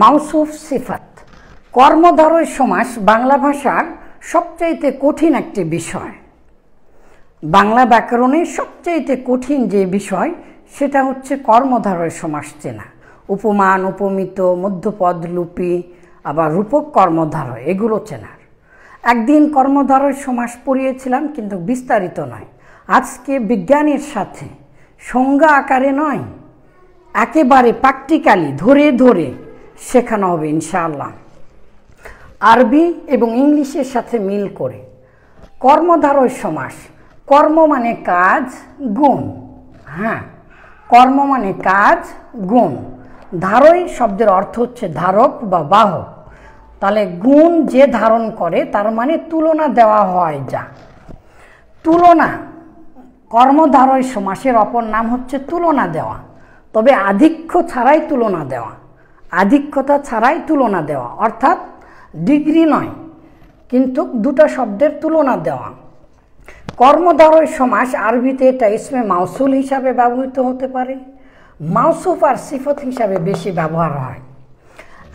মাউসুফ সিফাত কর্মধারয় সমাস বাংলা ভাষার সবচাইতে কঠিন একটি বিষয় বাংলা ব্যাকরণে সবচাইতে কঠিন যে বিষয় সেটা হচ্ছে কর্মধারয় সমাস চেনা উপমান উপমিত মধ্যপদ লুপি আবার রূপক কর্মধারয় এগুলো চেনার একদিন কর্মধারয় সমাস পড়িয়েছিলাম কিন্তু বিস্তারিত নয় আজকে বিজ্ঞানের সাথে সংজ্ঞা আকারে নয় একেবারে প্র্যাকটিক্যালি ধরে ধরে শেখানো হবে ইনশাআল্লাহ আরবি এবং ইংলিশের সাথে মিল করে কর্মধারয় সমাস কর্ম মানে কাজ গুণ হ্যাঁ কর্ম মানে কাজ গুণ ধারই শব্দের অর্থ হচ্ছে ধারক বা বাহক তাহলে গুণ যে ধারণ করে তার মানে তুলনা দেওয়া হয় যা তুলনা কর্মধারয় সমাসের অপর নাম হচ্ছে তুলনা দেওয়া তবে আধিক্য ছাড়াই তুলনা দেওয়া আধিক্যতা ছাড়াই তুলনা দেওয়া অর্থাৎ ডিগ্রি নয় কিন্তু দুটা শব্দের তুলনা দেওয়া কর্মধারয় সমাস আরবিতে এটা ইসমে মাউসুল হিসাবে ব্যবহৃত হতে পারে মাউসুফ আর সিফত হিসাবে বেশি ব্যবহার হয়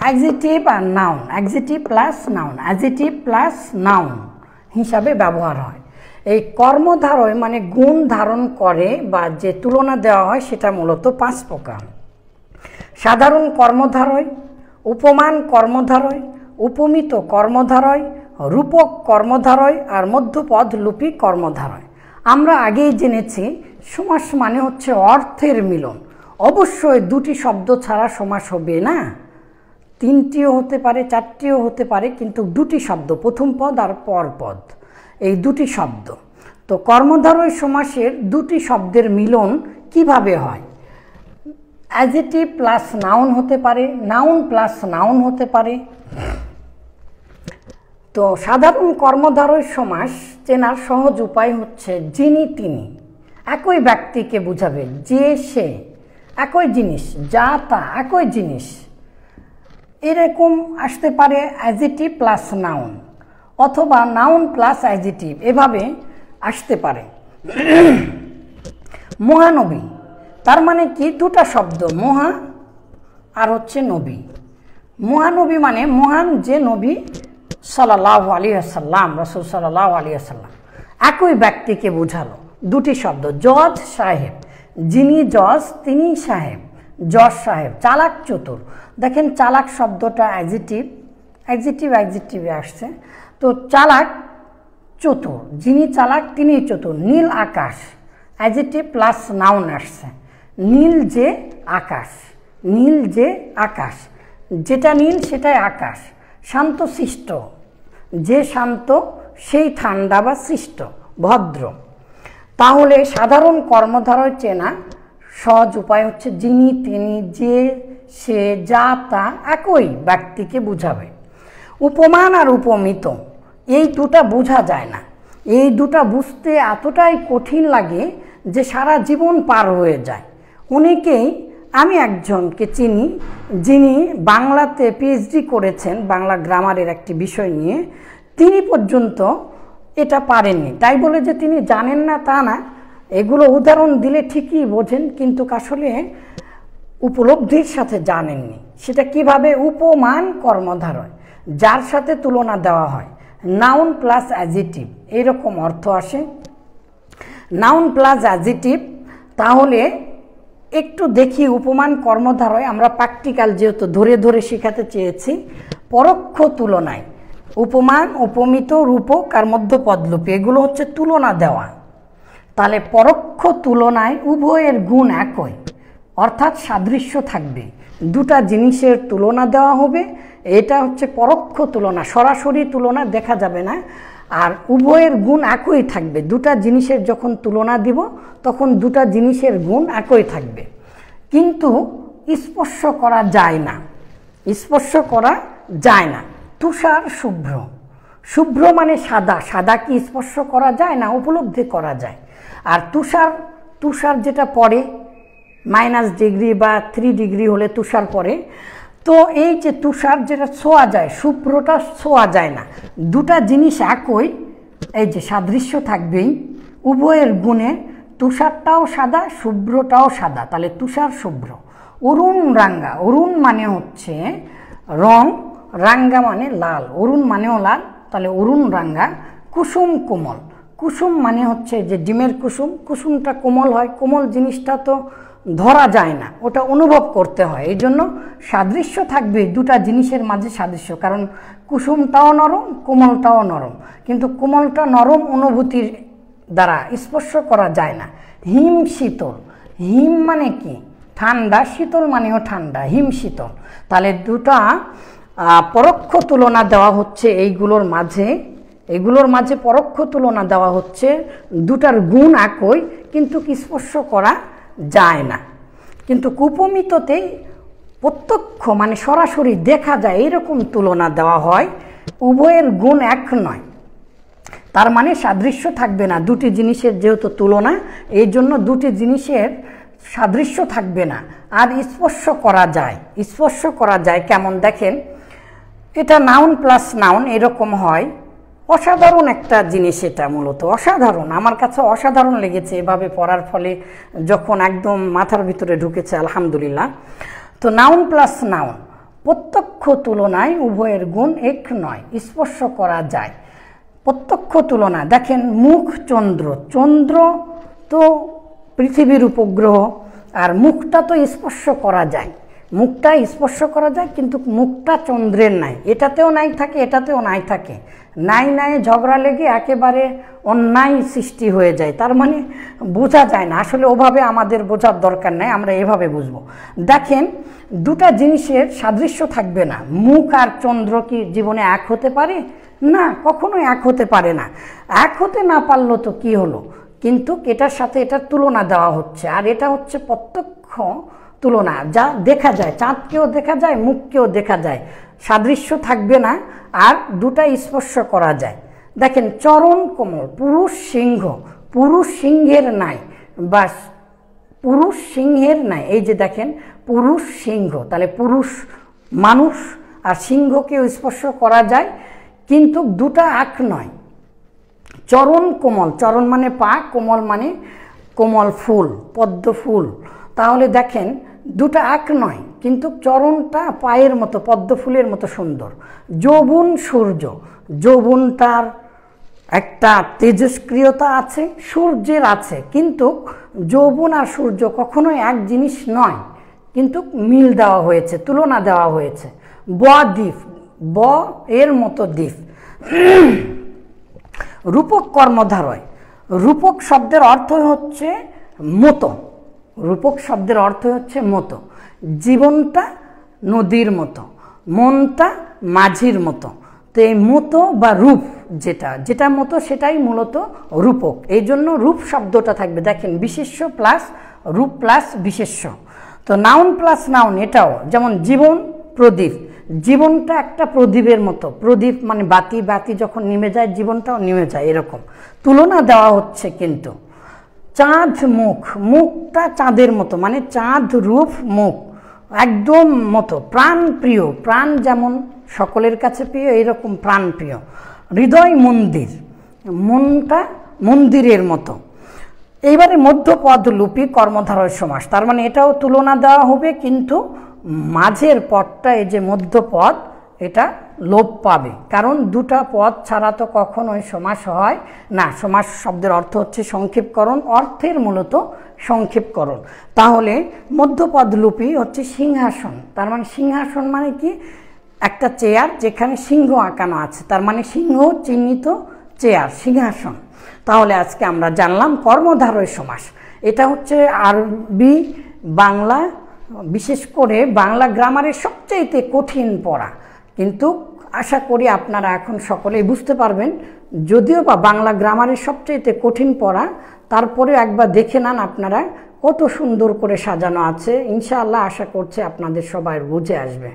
অ্যাকজিটিভ আর noun adjective plus noun adjective plus noun হিসাবে ব্যবহার হয় এই কর্মধারয় মানে গুণ ধারণ করে বা যে তুলনা দেওয়া হয় সেটা মূলত পাঁচ প্রকার সাধারণ কর্মধারয় উপমান কর্মধারয় উপমিত কর্মধারয় রূপক কর্মধারয় আর মধ্যপদ লুপি কর্মধারয় আমরা আগেই জেনেছি সমাস মানে হচ্ছে অর্থের মিলন অবশ্যই দুটি শব্দ ছাড়া সমাস হবে না তিনটিও হতে পারে চারটিও হতে পারে কিন্তু দুটি শব্দ প্রথম পদ আর পর পদ এই দুটি শব্দ তো কর্মধারয় সমাসের দুটি শব্দের মিলন কিভাবে হয় অ্যাজিটিভ প্লাস নাউন হতে পারে নাউন প্লাস নাউন হতে পারে তো সাধারণ কর্মধারয় সমাস চেনার সহজ উপায় হচ্ছে যিনি তিনি একই ব্যক্তিকে বুঝাবে যে সে একই জিনিস যা তা একই জিনিস এরকম আসতে পারে অ্যাজিটিভ প্লাস নাউন অথবা নাউন প্লাস অ্যাজিটিভ এভাবে আসতে পারে মহানবী তার মানে কি দুটা শব্দ মহা আর হচ্ছে নবী মহানবী মানে মহান যে নবী সাল্লাহ আলী আসাল্লাম রসুল সাল্লাহ আলী আসাল্লাম একই ব্যক্তিকে বোঝালো দুটি শব্দ জজ সাহেব যিনি জজ তিনি সাহেব জজ সাহেব চালাক চতুর দেখেন চালাক শব্দটা অ্যাজিটিভ অ্যাজিটিভ অ্যাজিটিভে আসছে তো চালাক চতুর যিনি চালাক তিনি চতুর নীল আকাশ অ্যাজিটিভ প্লাস নাউন আসছে নীল যে আকাশ নীল যে আকাশ যেটা নীল সেটাই আকাশ শান্ত সৃষ্ট যে শান্ত সেই ঠান্ডা বা সৃষ্ট ভদ্র তাহলে সাধারণ কর্মধারয় চেনা সহজ উপায় হচ্ছে যিনি তিনি যে সে যা তা একই ব্যক্তিকে বুঝাবে উপমান আর উপমিত এই দুটা বোঝা যায় না এই দুটা বুঝতে এতটাই কঠিন লাগে যে সারা জীবন পার হয়ে যায় অনেকেই আমি একজনকে চিনি যিনি বাংলাতে পিএইচডি করেছেন বাংলা গ্রামারের একটি বিষয় নিয়ে তিনি পর্যন্ত এটা পারেননি তাই বলে যে তিনি জানেন না তা না এগুলো উদাহরণ দিলে ঠিকই বোঝেন কিন্তু আসলে উপলব্ধির সাথে জানেননি সেটা কিভাবে উপমান কর্মধারয় যার সাথে তুলনা দেওয়া হয় নাউন প্লাস অ্যাজিটিভ এরকম অর্থ আসে নাউন প্লাস অ্যাজিটিভ তাহলে একটু দেখি উপমান কর্মধারায় আমরা প্র্যাকটিক্যাল যেহেতু ধরে ধরে শেখাতে চেয়েছি পরোক্ষ তুলনায় উপমান উপমিত রূপক আর মধ্যপদলুপি এগুলো হচ্ছে তুলনা দেওয়া তাহলে পরোক্ষ তুলনায় উভয়ের গুণ একই অর্থাৎ সাদৃশ্য থাকবে দুটা জিনিসের তুলনা দেওয়া হবে এটা হচ্ছে পরোক্ষ তুলনা সরাসরি তুলনা দেখা যাবে না আর উভয়ের গুণ একই থাকবে দুটা জিনিসের যখন তুলনা দিব তখন দুটা জিনিসের গুণ একই থাকবে কিন্তু স্পর্শ করা যায় না স্পর্শ করা যায় না তুষার শুভ্র শুভ্র মানে সাদা সাদা কি স্পর্শ করা যায় না উপলব্ধি করা যায় আর তুষার তুষার যেটা পড়ে মাইনাস ডিগ্রি বা থ্রি ডিগ্রি হলে তুষার পড়ে তো এই যে তুষার যেটা ছোঁয়া যায় শুভ্রটা ছোঁয়া যায় না দুটা জিনিস একই এই যে সাদৃশ্য থাকবেই উভয়ের গুণে তুষারটাও সাদা শুভ্রটাও সাদা তাহলে তুষার শুভ্র অরুণ রাঙ্গা অরুণ মানে হচ্ছে রং রাঙ্গা মানে লাল অরুণ মানেও লাল তাহলে অরুণ রাঙ্গা কুসুম কোমল কুসুম মানে হচ্ছে যে ডিমের কুসুম কুসুমটা কোমল হয় কোমল জিনিসটা তো ধরা যায় না ওটা অনুভব করতে হয় এই জন্য সাদৃশ্য থাকবে দুটা জিনিসের মাঝে সাদৃশ্য কারণ কুসুমটাও নরম কোমলটাও নরম কিন্তু কোমলটা নরম অনুভূতির দ্বারা স্পর্শ করা যায় না হিম শীতল হিম মানে কি ঠান্ডা শীতল মানেও ঠান্ডা হিম শীতল তাহলে দুটা পরোক্ষ তুলনা দেওয়া হচ্ছে এইগুলোর মাঝে এগুলোর মাঝে পরোক্ষ তুলনা দেওয়া হচ্ছে দুটার গুণ একই কিন্তু স্পর্শ করা যায় না কিন্তু কুপমিততে প্রত্যক্ষ মানে সরাসরি দেখা যায় এরকম তুলনা দেওয়া হয় উভয়ের গুণ এক নয় তার মানে সাদৃশ্য থাকবে না দুটি জিনিসের যেহেতু তুলনা এই জন্য দুটি জিনিসের সাদৃশ্য থাকবে না আর স্পর্শ করা যায় স্পর্শ করা যায় কেমন দেখেন এটা নাউন প্লাস নাউন এরকম হয় অসাধারণ একটা জিনিস এটা মূলত অসাধারণ আমার কাছে অসাধারণ লেগেছে এভাবে পড়ার ফলে যখন একদম মাথার ভিতরে ঢুকেছে আলহামদুলিল্লাহ তো নাউন প্লাস নাউন প্রত্যক্ষ তুলনায় উভয়ের গুণ এক নয় স্পর্শ করা যায় প্রত্যক্ষ তুলনা দেখেন মুখ চন্দ্র চন্দ্র তো পৃথিবীর উপগ্রহ আর মুখটা তো স্পর্শ করা যায় মুখটা স্পর্শ করা যায় কিন্তু মুখটা চন্দ্রের নাই এটাতেও নাই থাকে এটাতেও নাই থাকে নাই নাই ঝগড়া লেগে একেবারে অন্যায় সৃষ্টি হয়ে যায় তার মানে বোঝা যায় না আসলে ওভাবে আমাদের বোঝার দরকার নাই আমরা এভাবে বুঝবো দেখেন দুটা জিনিসের সাদৃশ্য থাকবে না মুখ আর চন্দ্র কি জীবনে এক হতে পারে না কখনো এক হতে পারে না এক হতে না পারলো তো কি হলো কিন্তু এটার সাথে এটার তুলনা দেওয়া হচ্ছে আর এটা হচ্ছে প্রত্যক্ষ তুলনা যা দেখা যায় চাঁদকেও দেখা যায় মুখকেও দেখা যায় সাদৃশ্য থাকবে না আর দুটা স্পর্শ করা যায় দেখেন চরণ কোমল পুরুষ সিংহ পুরুষ সিংহের নাই বা পুরুষ সিংহের নাই এই যে দেখেন পুরুষ সিংহ তাহলে পুরুষ মানুষ আর সিংহকেও স্পর্শ করা যায় কিন্তু দুটা আখ নয় চরণ কোমল চরণ মানে পা কোমল মানে কোমল ফুল পদ্ম ফুল তাহলে দেখেন দুটা এক নয় কিন্তু চরণটা পায়ের মতো পদ্ম ফুলের মতো সুন্দর যৌবন সূর্য যৌবনটার একটা তেজস্ক্রিয়তা আছে সূর্যের আছে কিন্তু যৌবন আর সূর্য কখনোই এক জিনিস নয় কিন্তু মিল দেওয়া হয়েছে তুলনা দেওয়া হয়েছে ব দ্বীপ ব এর মতো দ্বীপ রূপক কর্মধারয় রূপক শব্দের অর্থ হচ্ছে মতো রূপক শব্দের অর্থ হচ্ছে মতো জীবনটা নদীর মতো মনটা মাঝির মতো তো এই মতো বা রূপ যেটা যেটা মতো সেটাই মূলত রূপক এই জন্য রূপ শব্দটা থাকবে দেখেন বিশেষ্য প্লাস রূপ প্লাস বিশেষ্য তো নাউন প্লাস নাউন এটাও যেমন জীবন প্রদীপ জীবনটা একটা প্রদীপের মতো প্রদীপ মানে বাতি বাতি যখন নেমে যায় জীবনটাও নিমে যায় এরকম তুলনা দেওয়া হচ্ছে কিন্তু চাঁদ মুখ মুখটা চাঁদের মতো মানে চাঁদ রূপ মুখ একদম মতো প্রাণ প্রিয় প্রাণ যেমন সকলের কাছে প্রিয় এরকম প্রাণ প্রিয় হৃদয় মন্দির মনটা মন্দিরের মতো এইবারে মধ্যপদ লুপি কর্মধারয় সমাস তার মানে এটাও তুলনা দেওয়া হবে কিন্তু মাঝের পদটা এই যে মধ্যপদ এটা লোপ পাবে কারণ দুটা পদ ছাড়া তো কখনোই সমাস হয় না সমাস শব্দের অর্থ হচ্ছে সংক্ষেপকরণ অর্থের মূলত সংক্ষেপকরণ তাহলে মধ্যপদ লুপি হচ্ছে সিংহাসন তার মানে সিংহাসন মানে কি একটা চেয়ার যেখানে সিংহ আঁকানো আছে তার মানে সিংহ চিহ্নিত চেয়ার সিংহাসন তাহলে আজকে আমরা জানলাম কর্মধারয় সমাস এটা হচ্ছে আরবি বাংলা বিশেষ করে বাংলা গ্রামারের সবচাইতে কঠিন পড়া কিন্তু আশা করি আপনারা এখন সকলেই বুঝতে পারবেন যদিও বা বাংলা গ্রামারের সবচেয়েতে কঠিন পড়া তারপরেও একবার দেখে নেন আপনারা কত সুন্দর করে সাজানো আছে ইনশাআল্লাহ আশা করছে আপনাদের সবাই বুঝে আসবে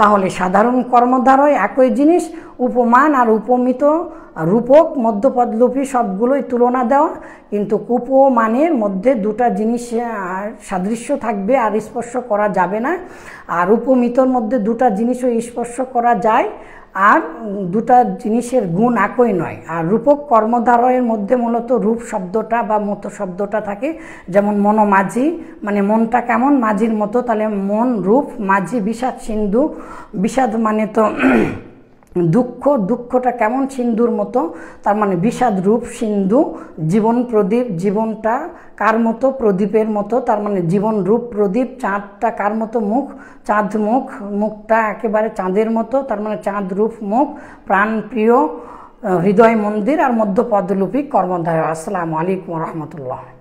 তাহলে সাধারণ কর্মধারয় একই জিনিস উপমান আর উপমিত রূপক মধ্যপদলুপী সবগুলোই তুলনা দেওয়া কিন্তু কুপমানের মধ্যে দুটা জিনিস সাদৃশ্য থাকবে আর স্পর্শ করা যাবে না আর উপমিতর মধ্যে দুটা জিনিসও স্পর্শ করা যায় আর দুটা জিনিসের গুণ একই নয় আর রূপক কর্মধারয়ের মধ্যে মূলত রূপ শব্দটা বা মতো শব্দটা থাকে যেমন মনোমাঝি মানে মনটা কেমন মাঝির মতো তাহলে মন রূপ মাঝি বিষাদ সিন্ধু বিষাদ মানে তো দুঃখ দুঃখটা কেমন সিন্ধুর মতো তার মানে বিষাদ রূপ সিন্ধু জীবন প্রদীপ জীবনটা কার মতো প্রদীপের মতো তার মানে জীবন রূপ প্রদীপ চাঁদটা কার মতো মুখ চাঁদ মুখ মুখটা একেবারে চাঁদের মতো তার মানে চাঁদ রূপ মুখ প্রাণ প্রিয় হৃদয় মন্দির আর মধ্যপদলুপী কর্মধায় আসসালামু আলাইকুম রহমতুল্লাহ